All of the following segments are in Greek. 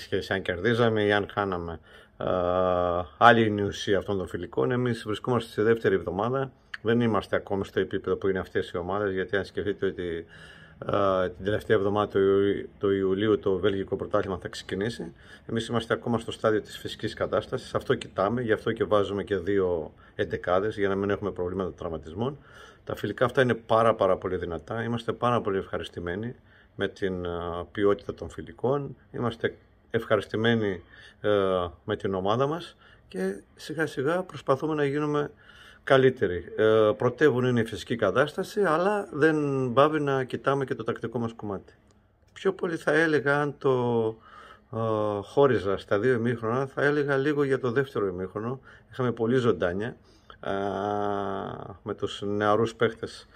σχέση αν κερδίζαμε ή αν χάναμε. Uh, άλλη είναι η ουσία αυτών των φιλικών. Εμείς βρισκόμαστε στη δεύτερη εβδομάδα. Δεν είμαστε ακόμη στο επίπεδο που είναι αυτές οι ομάδες, γιατί αν χαναμε αλλη ειναι η ουσια αυτων των φιλικων εμει βρισκομαστε στη δευτερη εβδομαδα ότι την τελευταία εβδομάδα του, Ιουλίου το Βέλγικο Πρωτάθλημα θα ξεκινήσει. Εμείς είμαστε ακόμα στο στάδιο της φυσικής κατάστασης. Αυτό κοιτάμε, γι' αυτό και βάζουμε και δύο εντεκάδες, για να μην έχουμε προβλήματα τραυματισμών. Τα φιλικά αυτά είναι πάρα, πάρα πολύ δυνατά. Είμαστε πάρα πολύ ευχαριστημένοι με την ποιότητα των φιλικών. Είμαστε ευχαριστημένοι ε, με την ομάδα μας και σιγά σιγά προσπαθούμε να γίνουμε καλύτεροι. Ε, πρωτεύουν είναι η φυσική κατάσταση, αλλά δεν πάβει να κοιτάμε και το τακτικό μας κομμάτι. Πιο πολύ θα έλεγα αν το ε, χώριζα στα δύο ημίχρονα, θα έλεγα λίγο για το δεύτερο ημίχρονο. Είχαμε πολύ ζωντάνια ε, με τους νεαρούς παίχτες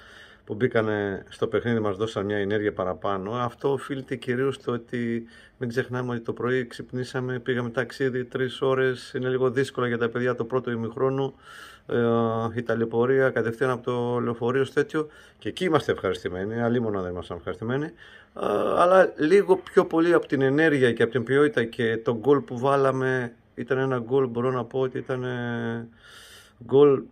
που μπήκαν στο παιχνίδι μας δώσαν μια ενέργεια παραπάνω. Αυτό οφείλεται κυρίως στο ότι μην ξεχνάμε ότι το πρωί ξυπνήσαμε, πήγαμε ταξίδι τρεις ώρες. είναι λίγο δύσκολο για τα παιδιά το πρώτο ημιχρόνο, ε, η ταλαιπωρία κατευθείαν από το λεωφορείο στο τέτοιο και εκεί είμαστε ευχαριστημένοι, μόνο δεν ήμασταν ευχαριστημένοι, ε, αλλά λίγο πιο πολύ από την ενέργεια και από την ποιότητα και τον γκολ που βάλαμε ήταν ένα γκολ μπορώ να πω ότι ήταν γκολ ε,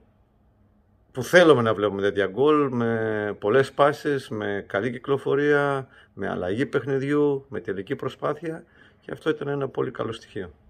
που θέλουμε να βλέπουμε τέτοια γκολ με πολλές πάσεις, με καλή κυκλοφορία, με αλλαγή παιχνιδιού, με τελική προσπάθεια και αυτό ήταν ένα πολύ καλό στοιχείο.